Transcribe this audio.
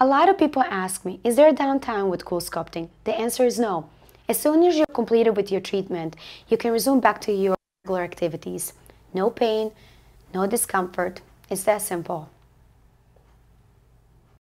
A lot of people ask me, is there downtime with cool sculpting? The answer is no. As soon as you're completed with your treatment, you can resume back to your regular activities. No pain, no discomfort. It's that simple.